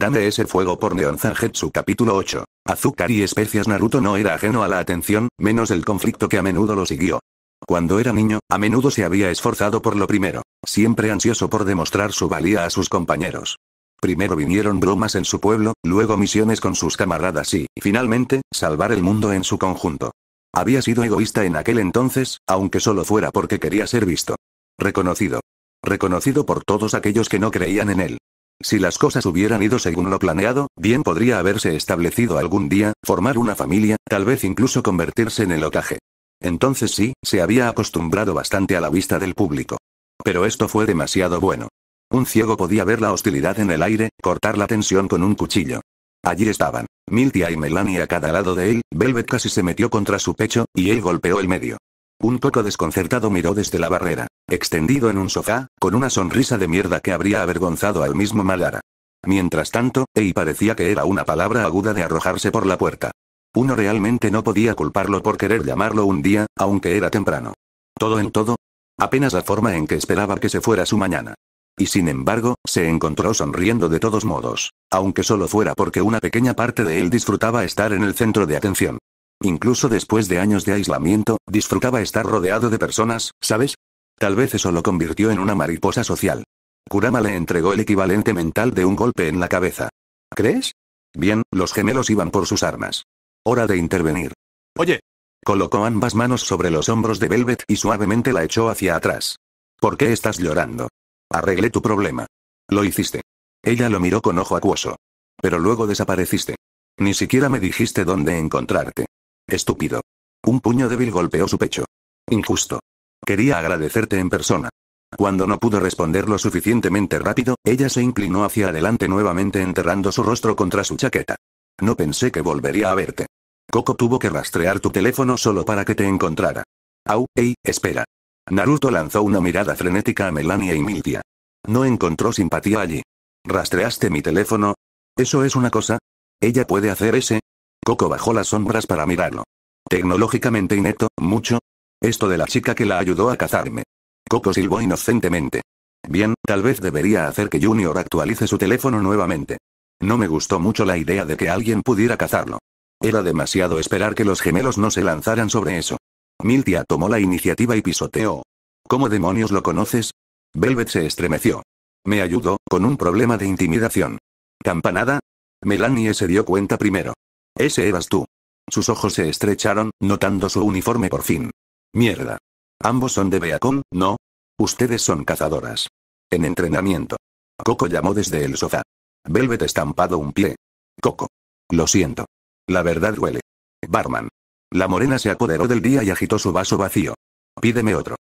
Dame ese fuego por Neon su capítulo 8. Azúcar y especias Naruto no era ajeno a la atención, menos el conflicto que a menudo lo siguió. Cuando era niño, a menudo se había esforzado por lo primero, siempre ansioso por demostrar su valía a sus compañeros. Primero vinieron bromas en su pueblo, luego misiones con sus camaradas y, finalmente, salvar el mundo en su conjunto. Había sido egoísta en aquel entonces, aunque solo fuera porque quería ser visto. Reconocido. Reconocido por todos aquellos que no creían en él. Si las cosas hubieran ido según lo planeado, bien podría haberse establecido algún día, formar una familia, tal vez incluso convertirse en el ocaje. Entonces sí, se había acostumbrado bastante a la vista del público. Pero esto fue demasiado bueno. Un ciego podía ver la hostilidad en el aire, cortar la tensión con un cuchillo. Allí estaban, Miltia y Melanie a cada lado de él, Velvet casi se metió contra su pecho, y él golpeó el medio. Un poco desconcertado miró desde la barrera, extendido en un sofá, con una sonrisa de mierda que habría avergonzado al mismo Malara. Mientras tanto, Ei parecía que era una palabra aguda de arrojarse por la puerta. Uno realmente no podía culparlo por querer llamarlo un día, aunque era temprano. Todo en todo, apenas la forma en que esperaba que se fuera su mañana. Y sin embargo, se encontró sonriendo de todos modos, aunque solo fuera porque una pequeña parte de él disfrutaba estar en el centro de atención. Incluso después de años de aislamiento, disfrutaba estar rodeado de personas, ¿sabes? Tal vez eso lo convirtió en una mariposa social. Kurama le entregó el equivalente mental de un golpe en la cabeza. ¿Crees? Bien, los gemelos iban por sus armas. Hora de intervenir. Oye. Colocó ambas manos sobre los hombros de Velvet y suavemente la echó hacia atrás. ¿Por qué estás llorando? Arreglé tu problema. Lo hiciste. Ella lo miró con ojo acuoso. Pero luego desapareciste. Ni siquiera me dijiste dónde encontrarte. Estúpido. Un puño débil golpeó su pecho. Injusto. Quería agradecerte en persona. Cuando no pudo responder lo suficientemente rápido, ella se inclinó hacia adelante nuevamente enterrando su rostro contra su chaqueta. No pensé que volvería a verte. Coco tuvo que rastrear tu teléfono solo para que te encontrara. Au, hey, espera. Naruto lanzó una mirada frenética a Melania y Miltia. No encontró simpatía allí. ¿Rastreaste mi teléfono? ¿Eso es una cosa? Ella puede hacer ese, Coco bajó las sombras para mirarlo. Tecnológicamente inepto, mucho. Esto de la chica que la ayudó a cazarme. Coco silbó inocentemente. Bien, tal vez debería hacer que Junior actualice su teléfono nuevamente. No me gustó mucho la idea de que alguien pudiera cazarlo. Era demasiado esperar que los gemelos no se lanzaran sobre eso. Miltia tomó la iniciativa y pisoteó. ¿Cómo demonios lo conoces? Velvet se estremeció. Me ayudó, con un problema de intimidación. ¿Campanada? Melanie se dio cuenta primero. Ese eras tú. Sus ojos se estrecharon, notando su uniforme por fin. Mierda. Ambos son de Beacon, ¿no? Ustedes son cazadoras. En entrenamiento. Coco llamó desde el sofá. Velvet estampado un pie. Coco. Lo siento. La verdad duele. Barman. La morena se apoderó del día y agitó su vaso vacío. Pídeme otro.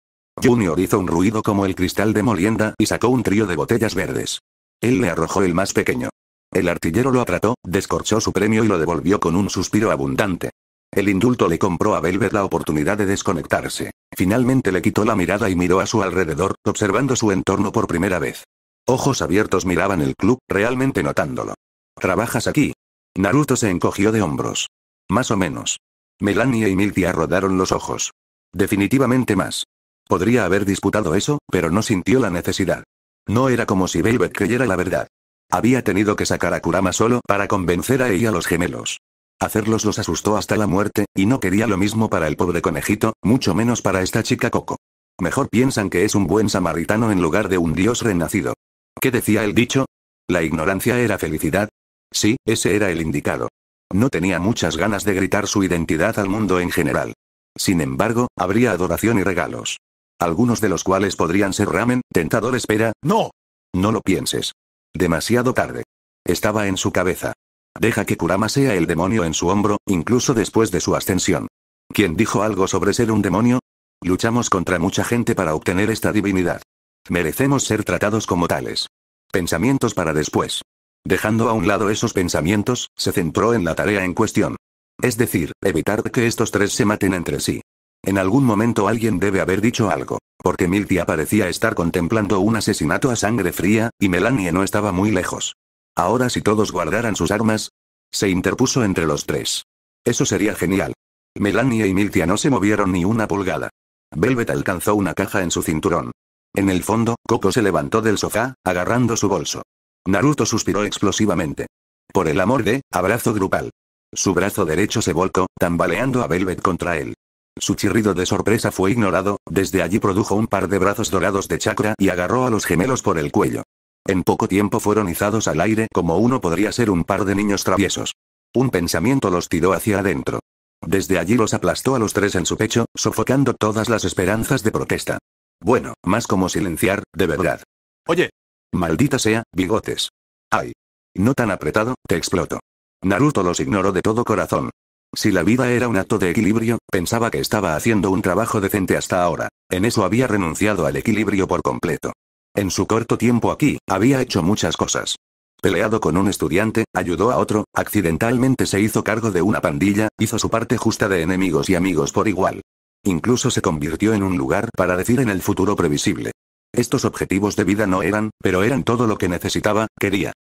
Junior hizo un ruido como el cristal de molienda y sacó un trío de botellas verdes. Él le arrojó el más pequeño. El artillero lo atrató, descorchó su premio y lo devolvió con un suspiro abundante. El indulto le compró a Velvet la oportunidad de desconectarse. Finalmente le quitó la mirada y miró a su alrededor, observando su entorno por primera vez. Ojos abiertos miraban el club, realmente notándolo. ¿Trabajas aquí? Naruto se encogió de hombros. Más o menos. Melanie y Miltia rodaron los ojos. Definitivamente más. Podría haber disputado eso, pero no sintió la necesidad. No era como si Velvet creyera la verdad. Había tenido que sacar a Kurama solo para convencer a ella a los gemelos. Hacerlos los asustó hasta la muerte, y no quería lo mismo para el pobre conejito, mucho menos para esta chica Coco. Mejor piensan que es un buen samaritano en lugar de un dios renacido. ¿Qué decía el dicho? ¿La ignorancia era felicidad? Sí, ese era el indicado. No tenía muchas ganas de gritar su identidad al mundo en general. Sin embargo, habría adoración y regalos. Algunos de los cuales podrían ser ramen, tentador espera, no. No lo pienses. Demasiado tarde. Estaba en su cabeza. Deja que Kurama sea el demonio en su hombro, incluso después de su ascensión. ¿Quién dijo algo sobre ser un demonio? Luchamos contra mucha gente para obtener esta divinidad. Merecemos ser tratados como tales. Pensamientos para después. Dejando a un lado esos pensamientos, se centró en la tarea en cuestión. Es decir, evitar que estos tres se maten entre sí. En algún momento alguien debe haber dicho algo, porque Miltia parecía estar contemplando un asesinato a sangre fría, y Melanie no estaba muy lejos. Ahora si todos guardaran sus armas, se interpuso entre los tres. Eso sería genial. Melanie y Miltia no se movieron ni una pulgada. Velvet alcanzó una caja en su cinturón. En el fondo, Coco se levantó del sofá, agarrando su bolso. Naruto suspiró explosivamente. Por el amor de, abrazo grupal. Su brazo derecho se volcó, tambaleando a Velvet contra él. Su chirrido de sorpresa fue ignorado, desde allí produjo un par de brazos dorados de chakra y agarró a los gemelos por el cuello. En poco tiempo fueron izados al aire como uno podría ser un par de niños traviesos. Un pensamiento los tiró hacia adentro. Desde allí los aplastó a los tres en su pecho, sofocando todas las esperanzas de protesta. Bueno, más como silenciar, de verdad. Oye. Maldita sea, bigotes. Ay. No tan apretado, te exploto. Naruto los ignoró de todo corazón. Si la vida era un acto de equilibrio, pensaba que estaba haciendo un trabajo decente hasta ahora. En eso había renunciado al equilibrio por completo. En su corto tiempo aquí, había hecho muchas cosas. Peleado con un estudiante, ayudó a otro, accidentalmente se hizo cargo de una pandilla, hizo su parte justa de enemigos y amigos por igual. Incluso se convirtió en un lugar para decir en el futuro previsible. Estos objetivos de vida no eran, pero eran todo lo que necesitaba, quería.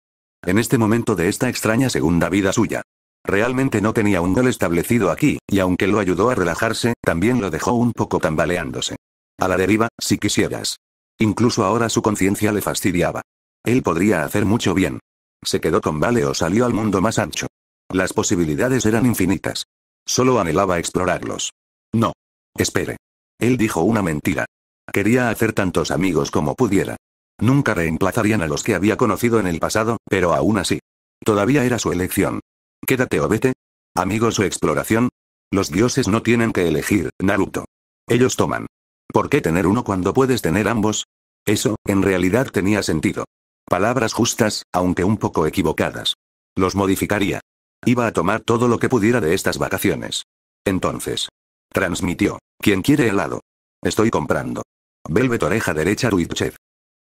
En este momento de esta extraña segunda vida suya, Realmente no tenía un gol establecido aquí, y aunque lo ayudó a relajarse, también lo dejó un poco tambaleándose. A la deriva, si quisieras. Incluso ahora su conciencia le fastidiaba. Él podría hacer mucho bien. Se quedó con Vale o salió al mundo más ancho. Las posibilidades eran infinitas. Solo anhelaba explorarlos. No. Espere. Él dijo una mentira. Quería hacer tantos amigos como pudiera. Nunca reemplazarían a los que había conocido en el pasado, pero aún así. Todavía era su elección. Quédate o vete. Amigos su exploración. Los dioses no tienen que elegir, Naruto. Ellos toman. ¿Por qué tener uno cuando puedes tener ambos? Eso, en realidad tenía sentido. Palabras justas, aunque un poco equivocadas. Los modificaría. Iba a tomar todo lo que pudiera de estas vacaciones. Entonces. Transmitió. ¿Quién quiere helado. Estoy comprando. Velvet oreja derecha Ruichet.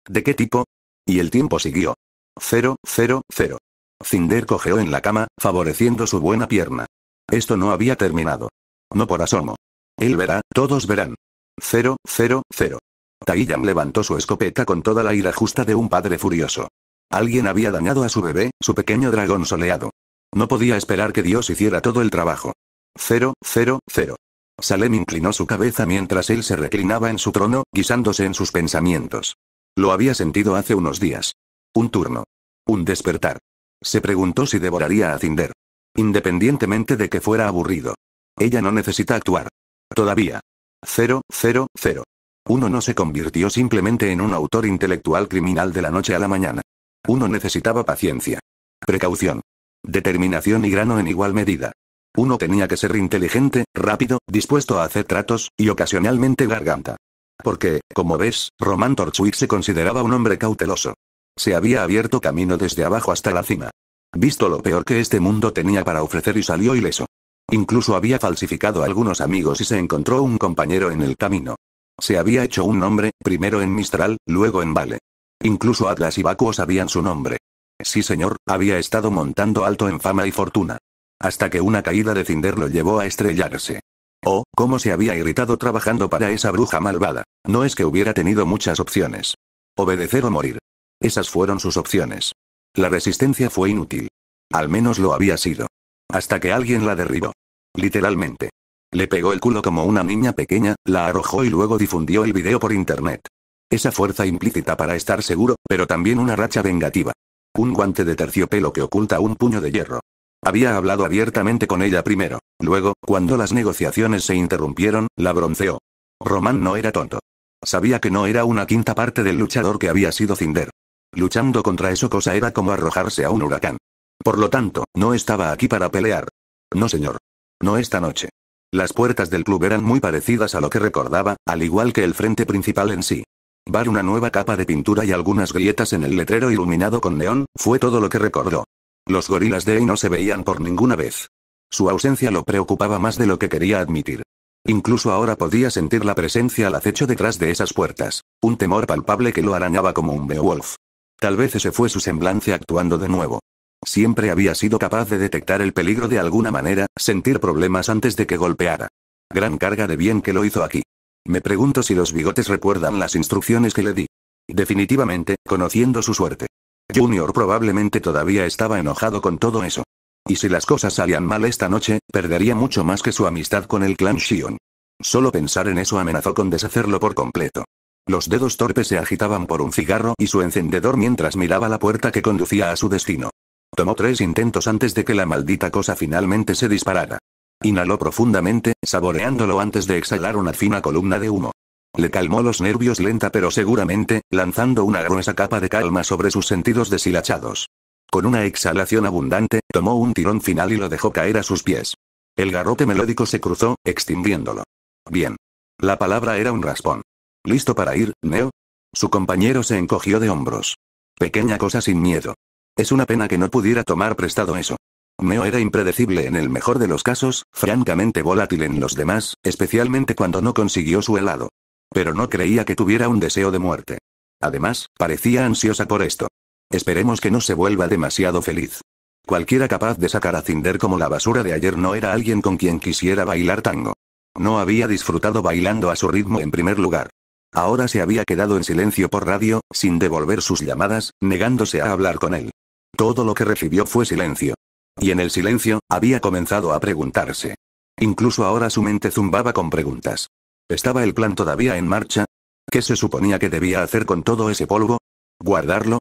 ¿De qué tipo? Y el tiempo siguió. Cero, cero, cero. Cinder cojeó en la cama, favoreciendo su buena pierna. Esto no había terminado. No por asomo. Él verá, todos verán. Cero, cero, cero. Taillam levantó su escopeta con toda la ira justa de un padre furioso. Alguien había dañado a su bebé, su pequeño dragón soleado. No podía esperar que Dios hiciera todo el trabajo. Cero, cero, cero. Salem inclinó su cabeza mientras él se reclinaba en su trono, guisándose en sus pensamientos. Lo había sentido hace unos días. Un turno. Un despertar. Se preguntó si devoraría a Cinder. Independientemente de que fuera aburrido. Ella no necesita actuar. Todavía. Cero, cero, cero. Uno no se convirtió simplemente en un autor intelectual criminal de la noche a la mañana. Uno necesitaba paciencia. Precaución. Determinación y grano en igual medida. Uno tenía que ser inteligente, rápido, dispuesto a hacer tratos, y ocasionalmente garganta. Porque, como ves, Román Torchwick se consideraba un hombre cauteloso. Se había abierto camino desde abajo hasta la cima. Visto lo peor que este mundo tenía para ofrecer y salió ileso. Incluso había falsificado a algunos amigos y se encontró un compañero en el camino. Se había hecho un nombre, primero en Mistral, luego en Vale. Incluso Atlas y Bakuo sabían su nombre. Sí señor, había estado montando alto en fama y fortuna. Hasta que una caída de Cinder lo llevó a estrellarse. Oh, cómo se había irritado trabajando para esa bruja malvada. No es que hubiera tenido muchas opciones. Obedecer o morir. Esas fueron sus opciones. La resistencia fue inútil. Al menos lo había sido. Hasta que alguien la derribó. Literalmente. Le pegó el culo como una niña pequeña, la arrojó y luego difundió el video por internet. Esa fuerza implícita para estar seguro, pero también una racha vengativa. Un guante de terciopelo que oculta un puño de hierro. Había hablado abiertamente con ella primero. Luego, cuando las negociaciones se interrumpieron, la bronceó. Román no era tonto. Sabía que no era una quinta parte del luchador que había sido Cinder. Luchando contra eso cosa era como arrojarse a un huracán. Por lo tanto, no estaba aquí para pelear. No señor. No esta noche. Las puertas del club eran muy parecidas a lo que recordaba, al igual que el frente principal en sí. Bar una nueva capa de pintura y algunas grietas en el letrero iluminado con neón, fue todo lo que recordó. Los gorilas de ahí no se veían por ninguna vez. Su ausencia lo preocupaba más de lo que quería admitir. Incluso ahora podía sentir la presencia al acecho detrás de esas puertas, un temor palpable que lo arañaba como un Beowulf. Tal vez ese fue su semblante actuando de nuevo. Siempre había sido capaz de detectar el peligro de alguna manera, sentir problemas antes de que golpeara. Gran carga de bien que lo hizo aquí. Me pregunto si los bigotes recuerdan las instrucciones que le di. Definitivamente, conociendo su suerte. Junior probablemente todavía estaba enojado con todo eso. Y si las cosas salían mal esta noche, perdería mucho más que su amistad con el clan Shion. Solo pensar en eso amenazó con deshacerlo por completo. Los dedos torpes se agitaban por un cigarro y su encendedor mientras miraba la puerta que conducía a su destino. Tomó tres intentos antes de que la maldita cosa finalmente se disparara. Inhaló profundamente, saboreándolo antes de exhalar una fina columna de humo. Le calmó los nervios lenta pero seguramente, lanzando una gruesa capa de calma sobre sus sentidos deshilachados. Con una exhalación abundante, tomó un tirón final y lo dejó caer a sus pies. El garrote melódico se cruzó, extinguiéndolo. Bien. La palabra era un raspón. ¿Listo para ir, Neo? Su compañero se encogió de hombros. Pequeña cosa sin miedo. Es una pena que no pudiera tomar prestado eso. Neo era impredecible en el mejor de los casos, francamente volátil en los demás, especialmente cuando no consiguió su helado. Pero no creía que tuviera un deseo de muerte. Además, parecía ansiosa por esto. Esperemos que no se vuelva demasiado feliz. Cualquiera capaz de sacar a Cinder como la basura de ayer no era alguien con quien quisiera bailar tango. No había disfrutado bailando a su ritmo en primer lugar. Ahora se había quedado en silencio por radio, sin devolver sus llamadas, negándose a hablar con él. Todo lo que recibió fue silencio. Y en el silencio, había comenzado a preguntarse. Incluso ahora su mente zumbaba con preguntas. ¿Estaba el plan todavía en marcha? ¿Qué se suponía que debía hacer con todo ese polvo? ¿Guardarlo?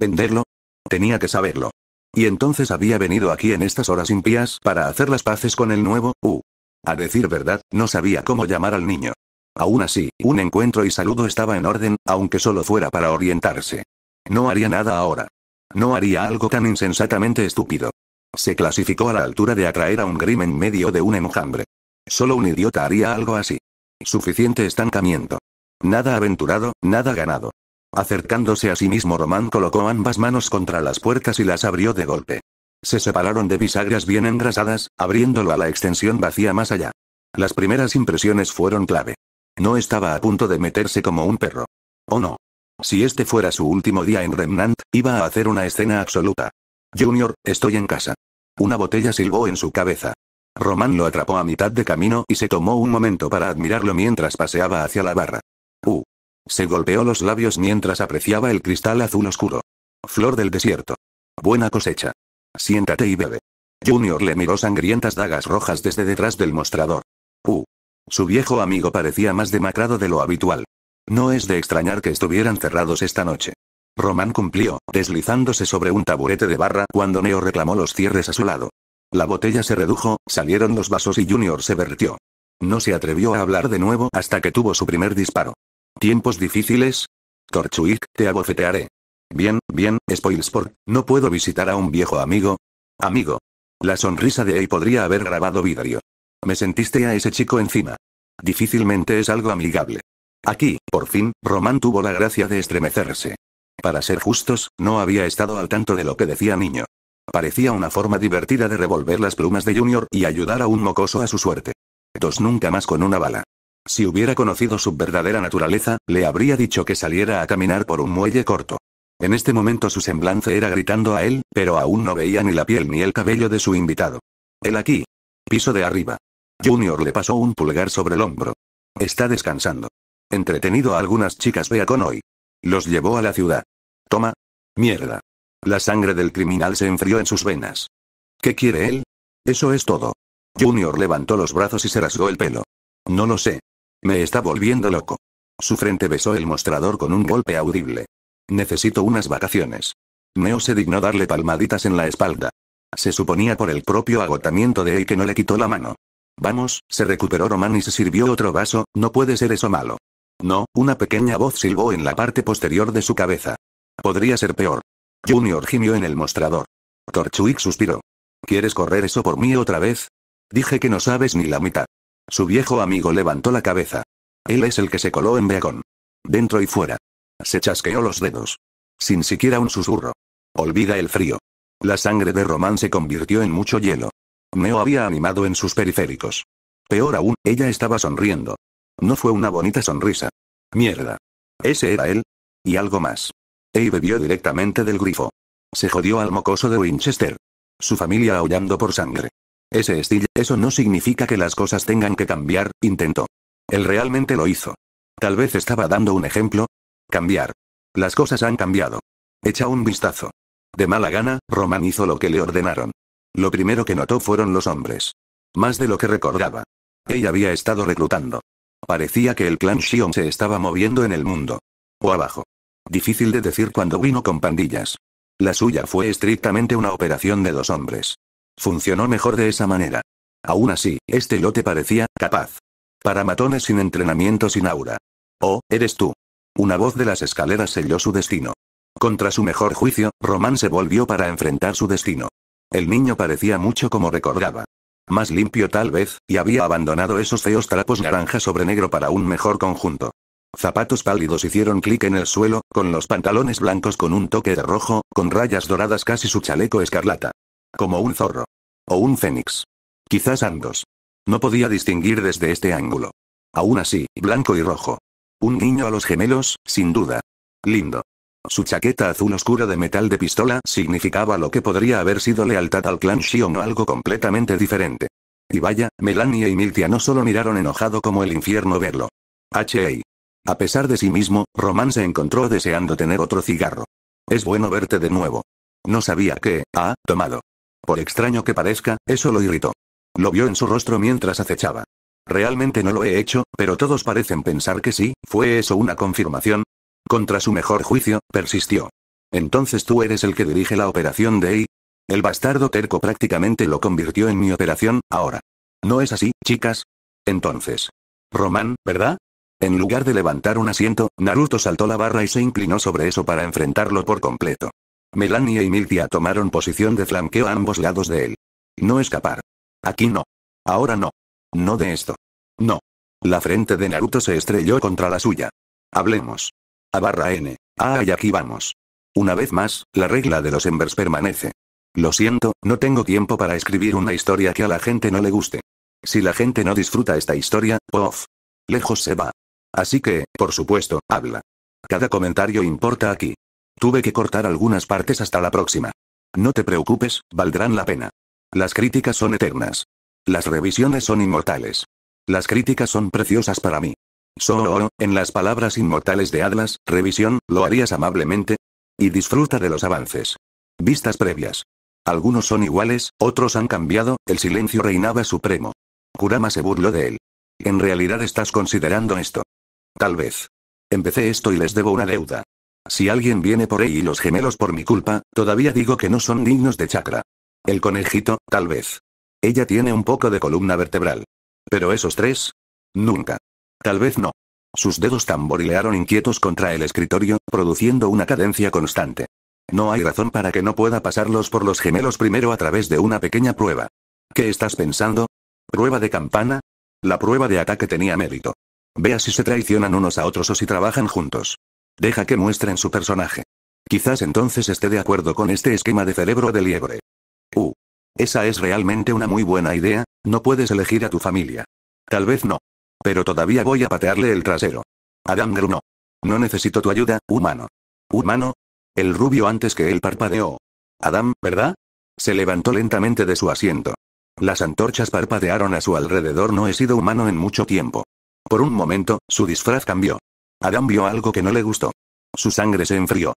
¿Venderlo? Tenía que saberlo. Y entonces había venido aquí en estas horas impías para hacer las paces con el nuevo, U. A decir verdad, no sabía cómo llamar al niño. Aún así, un encuentro y saludo estaba en orden, aunque solo fuera para orientarse. No haría nada ahora. No haría algo tan insensatamente estúpido. Se clasificó a la altura de atraer a un Grim en medio de un enjambre. Solo un idiota haría algo así. Suficiente estancamiento. Nada aventurado, nada ganado. Acercándose a sí mismo, Román colocó ambas manos contra las puertas y las abrió de golpe. Se separaron de bisagras bien engrasadas, abriéndolo a la extensión vacía más allá. Las primeras impresiones fueron clave. No estaba a punto de meterse como un perro. ¿O oh no? Si este fuera su último día en Remnant, iba a hacer una escena absoluta. Junior, estoy en casa. Una botella silbó en su cabeza. Román lo atrapó a mitad de camino y se tomó un momento para admirarlo mientras paseaba hacia la barra. Uh. Se golpeó los labios mientras apreciaba el cristal azul oscuro. Flor del desierto. Buena cosecha. Siéntate y bebe. Junior le miró sangrientas dagas rojas desde detrás del mostrador. Uh. Su viejo amigo parecía más demacrado de lo habitual. No es de extrañar que estuvieran cerrados esta noche. Román cumplió, deslizándose sobre un taburete de barra cuando Neo reclamó los cierres a su lado. La botella se redujo, salieron los vasos y Junior se vertió. No se atrevió a hablar de nuevo hasta que tuvo su primer disparo. ¿Tiempos difíciles? Torchuik, te abofetearé. Bien, bien, Spoilsport, ¿no puedo visitar a un viejo amigo? Amigo. La sonrisa de él podría haber grabado vidrio. Me sentiste a ese chico encima. Difícilmente es algo amigable. Aquí, por fin, Román tuvo la gracia de estremecerse. Para ser justos, no había estado al tanto de lo que decía niño. Parecía una forma divertida de revolver las plumas de Junior y ayudar a un mocoso a su suerte. Dos nunca más con una bala. Si hubiera conocido su verdadera naturaleza, le habría dicho que saliera a caminar por un muelle corto. En este momento su semblance era gritando a él, pero aún no veía ni la piel ni el cabello de su invitado. Él aquí. Piso de arriba. Junior le pasó un pulgar sobre el hombro. Está descansando. Entretenido a algunas chicas vea con hoy. Los llevó a la ciudad. Toma. Mierda. La sangre del criminal se enfrió en sus venas. ¿Qué quiere él? Eso es todo. Junior levantó los brazos y se rasgó el pelo. No lo sé. Me está volviendo loco. Su frente besó el mostrador con un golpe audible. Necesito unas vacaciones. Neo se dignó darle palmaditas en la espalda. Se suponía por el propio agotamiento de él que no le quitó la mano. Vamos, se recuperó Román y se sirvió otro vaso, no puede ser eso malo. No, una pequeña voz silbó en la parte posterior de su cabeza. Podría ser peor. Junior gimió en el mostrador. Torchwick suspiró. ¿Quieres correr eso por mí otra vez? Dije que no sabes ni la mitad. Su viejo amigo levantó la cabeza. Él es el que se coló en Beacón. Dentro y fuera. Se chasqueó los dedos. Sin siquiera un susurro. Olvida el frío. La sangre de Román se convirtió en mucho hielo. Neo había animado en sus periféricos. Peor aún, ella estaba sonriendo. No fue una bonita sonrisa. Mierda. Ese era él. Y algo más. Ey bebió directamente del grifo. Se jodió al mocoso de Winchester. Su familia aullando por sangre. Ese estilo, eso no significa que las cosas tengan que cambiar, intentó. Él realmente lo hizo. Tal vez estaba dando un ejemplo. Cambiar. Las cosas han cambiado. Echa un vistazo. De mala gana, Roman hizo lo que le ordenaron. Lo primero que notó fueron los hombres. Más de lo que recordaba. Ella había estado reclutando. Parecía que el clan Shion se estaba moviendo en el mundo. O abajo. Difícil de decir cuando vino con pandillas. La suya fue estrictamente una operación de dos hombres. Funcionó mejor de esa manera. Aún así, este lote parecía capaz. Para matones sin entrenamiento sin aura. Oh, eres tú. Una voz de las escaleras selló su destino. Contra su mejor juicio, Román se volvió para enfrentar su destino. El niño parecía mucho como recordaba. Más limpio tal vez, y había abandonado esos feos trapos naranja sobre negro para un mejor conjunto. Zapatos pálidos hicieron clic en el suelo, con los pantalones blancos con un toque de rojo, con rayas doradas casi su chaleco escarlata. Como un zorro. O un fénix. Quizás ambos. No podía distinguir desde este ángulo. Aún así, blanco y rojo. Un niño a los gemelos, sin duda. Lindo. Su chaqueta azul oscura de metal de pistola significaba lo que podría haber sido lealtad al clan Shion o algo completamente diferente. Y vaya, Melanie y e Miltia no solo miraron enojado como el infierno verlo. H.A. A pesar de sí mismo, Román se encontró deseando tener otro cigarro. Es bueno verte de nuevo. No sabía que, ha, ah, tomado. Por extraño que parezca, eso lo irritó. Lo vio en su rostro mientras acechaba. Realmente no lo he hecho, pero todos parecen pensar que sí, fue eso una confirmación, contra su mejor juicio, persistió. Entonces tú eres el que dirige la operación de El bastardo terco prácticamente lo convirtió en mi operación, ahora. ¿No es así, chicas? Entonces. Román, ¿verdad? En lugar de levantar un asiento, Naruto saltó la barra y se inclinó sobre eso para enfrentarlo por completo. Melania y Miltia tomaron posición de flanqueo a ambos lados de él. No escapar. Aquí no. Ahora no. No de esto. No. La frente de Naruto se estrelló contra la suya. Hablemos barra N. Ah, y aquí vamos. Una vez más, la regla de los embers permanece. Lo siento, no tengo tiempo para escribir una historia que a la gente no le guste. Si la gente no disfruta esta historia, off. Lejos se va. Así que, por supuesto, habla. Cada comentario importa aquí. Tuve que cortar algunas partes hasta la próxima. No te preocupes, valdrán la pena. Las críticas son eternas. Las revisiones son inmortales. Las críticas son preciosas para mí. Solo, en las palabras inmortales de Atlas, revisión, ¿lo harías amablemente? Y disfruta de los avances. Vistas previas. Algunos son iguales, otros han cambiado, el silencio reinaba supremo. Kurama se burló de él. En realidad estás considerando esto. Tal vez. Empecé esto y les debo una deuda. Si alguien viene por ahí y los gemelos por mi culpa, todavía digo que no son dignos de chakra. El conejito, tal vez. Ella tiene un poco de columna vertebral. Pero esos tres, Nunca. Tal vez no. Sus dedos tamborilearon inquietos contra el escritorio, produciendo una cadencia constante. No hay razón para que no pueda pasarlos por los gemelos primero a través de una pequeña prueba. ¿Qué estás pensando? ¿Prueba de campana? La prueba de ataque tenía mérito. Vea si se traicionan unos a otros o si trabajan juntos. Deja que muestren su personaje. Quizás entonces esté de acuerdo con este esquema de cerebro de liebre. Uh. Esa es realmente una muy buena idea, no puedes elegir a tu familia. Tal vez no. Pero todavía voy a patearle el trasero. Adam no. No necesito tu ayuda, humano. ¿Humano? El rubio antes que él parpadeó. Adam, ¿verdad? Se levantó lentamente de su asiento. Las antorchas parpadearon a su alrededor. No he sido humano en mucho tiempo. Por un momento, su disfraz cambió. Adam vio algo que no le gustó. Su sangre se enfrió.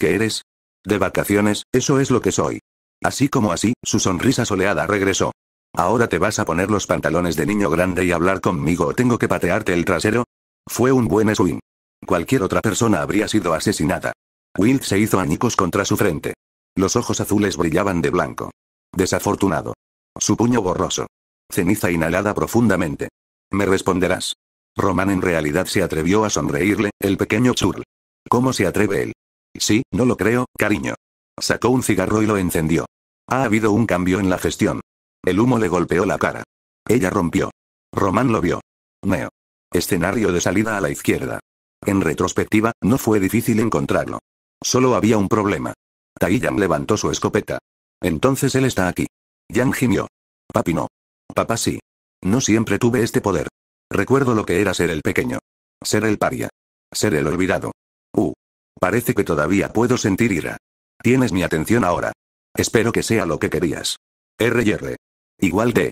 ¿Qué eres? De vacaciones, eso es lo que soy. Así como así, su sonrisa soleada regresó. ¿Ahora te vas a poner los pantalones de niño grande y hablar conmigo o tengo que patearte el trasero? Fue un buen swing. Cualquier otra persona habría sido asesinada. Will se hizo añicos contra su frente. Los ojos azules brillaban de blanco. Desafortunado. Su puño borroso. Ceniza inhalada profundamente. Me responderás. Roman en realidad se atrevió a sonreírle, el pequeño Churl. ¿Cómo se atreve él? Sí, no lo creo, cariño. Sacó un cigarro y lo encendió. Ha habido un cambio en la gestión. El humo le golpeó la cara. Ella rompió. Román lo vio. Neo. Escenario de salida a la izquierda. En retrospectiva, no fue difícil encontrarlo. Solo había un problema. Taiyam levantó su escopeta. Entonces él está aquí. Yang gimió. Papi no. Papá sí. No siempre tuve este poder. Recuerdo lo que era ser el pequeño. Ser el paria. Ser el olvidado. Uh. Parece que todavía puedo sentir ira. Tienes mi atención ahora. Espero que sea lo que querías. R. &R. Igual de